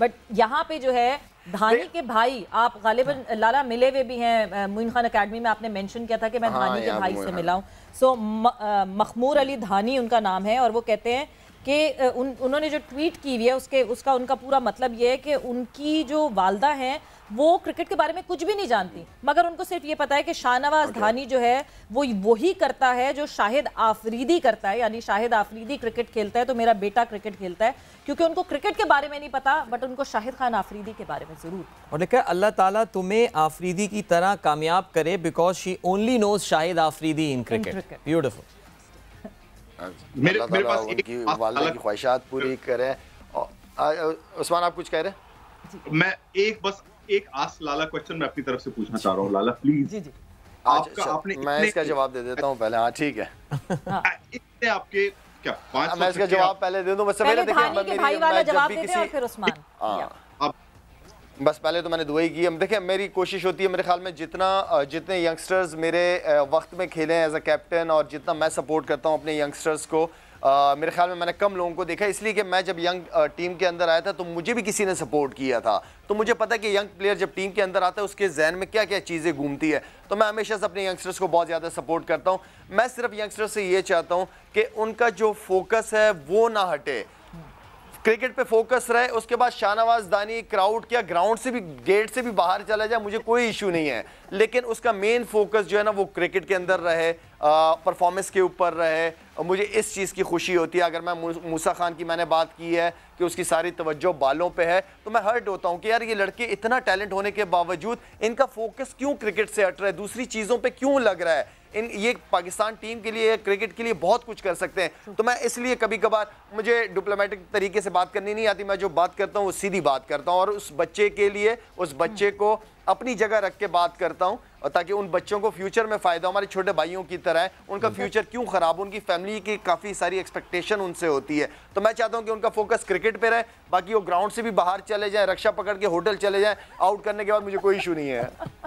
But यहाँ पे जो है धानी के भाई आप गालिबन लाला मिले हुए भी हैं मोइन खान अकेडमी में आपने मेंशन किया था कि मैं हाँ, धानी के भाई से मिला हूँ सो मखमूर अली धानी उनका नाम है और वो कहते हैं कि उन उन्होंने जो ट्वीट की हुई है उसके उसका उनका पूरा मतलब ये है कि उनकी जो वालदा हैं वो क्रिकेट के बारे में कुछ भी नहीं जानती मगर उनको सिर्फ ये पता है कि शाहनवाज धानी जो है वो वही करता है जो शाहिद आफरीदी करता है यानी शाहिद आफरीदी क्रिकेट खेलता है तो मेरा बेटा क्रिकेट खेलता है क्योंकि उनको क्रिकेट के बारे में नहीं पता बट उनको शाहिद खान आफरीदी के बारे में ज़रूर और लिखा अल्लाह ताला तुम्हें आफरीदी की तरह कामयाब करे because she only knows Shahid Afridi in cricket beautiful मेरे ख्वाहिशात पूरी करें उस्मान आप कुछ कह रहे हैं मैं एक बस एक आस लाला क्वेश्चन मैं अपनी तरफ से पूछना चाह रहा हूँ लाला प्लीज जी जी आपका अच्छा, आपने मैं इसका जवाब दे देता हूँ पहले हाँ ठीक है हाँ। हाँ। इतने आपके क्या पांच मैं इसका जवाब पहले दे बस देखिए भाई वाला जवाब फिर उस्मान हाँ। बस पहले तो मैंने दुआई की हम देखें मेरी कोशिश होती है मेरे ख्याल में जितना जितने यंगस्टर्स मेरे वक्त में खेले हैं एज अ कैप्टन और जितना मैं सपोर्ट करता हूँ अपने यंगस्टर्स को आ, मेरे ख्याल में मैंने कम लोगों को देखा इसलिए कि मैं जब यंग टीम के अंदर आया था तो मुझे भी किसी ने सपोर्ट किया था तो मुझे पता है कि यंग प्लेयर जब टीम के अंदर आता है उसके जहन में क्या क्या चीज़ें घूमती है तो मैं हमेशा से अपने यंगस्टर्स को बहुत ज़्यादा सपोर्ट करता हूँ मैं सिर्फ यंगस्टर्स से ये चाहता हूँ कि उनका जो फोकस है वो ना हटे क्रिकेट पे फोकस रहे उसके बाद शाहनवाज दानी क्राउड क्या ग्राउंड से भी गेट से भी बाहर चला जाए मुझे कोई इशू नहीं है लेकिन उसका मेन फोकस जो है ना वो क्रिकेट के अंदर रहे परफॉर्मेंस के ऊपर रहे और मुझे इस चीज़ की खुशी होती है अगर मैं मूसा खान की मैंने बात की है कि उसकी सारी तवज्जो बालों पे है तो मैं हर्ट होता हूँ कि यार ये लड़के इतना टैलेंट होने के बावजूद इनका फोकस क्यों क्रिकेट से हट रहा है दूसरी चीज़ों पे क्यों लग रहा है इन ये पाकिस्तान टीम के लिए क्रिकेट के लिए बहुत कुछ कर सकते हैं तो मैं इसलिए कभी कभार मुझे डिप्लोमेटिक तरीके से बात करनी नहीं आती मैं जो बात करता हूँ वो सीधी बात करता हूँ और उस बच्चे के लिए उस बच्चे को अपनी जगह रख के बात करता हूँ और ताकि उन बच्चों को फ्यूचर में फ़ायदा हमारे छोटे भाइयों की तरह उनका फ्यूचर हम्म। क्यों ख़राब उनकी फैमिली की काफ़ी सारी एक्सपेक्टेशन उनसे होती है तो मैं चाहता हूँ कि उनका फोकस क्रिकेट पर रहे बाकी वो ग्राउंड से भी बाहर चले जाएँ रक्षा पकड़ के होटल चले जाएँ आउट करने के बाद मुझे कोई इशू नहीं है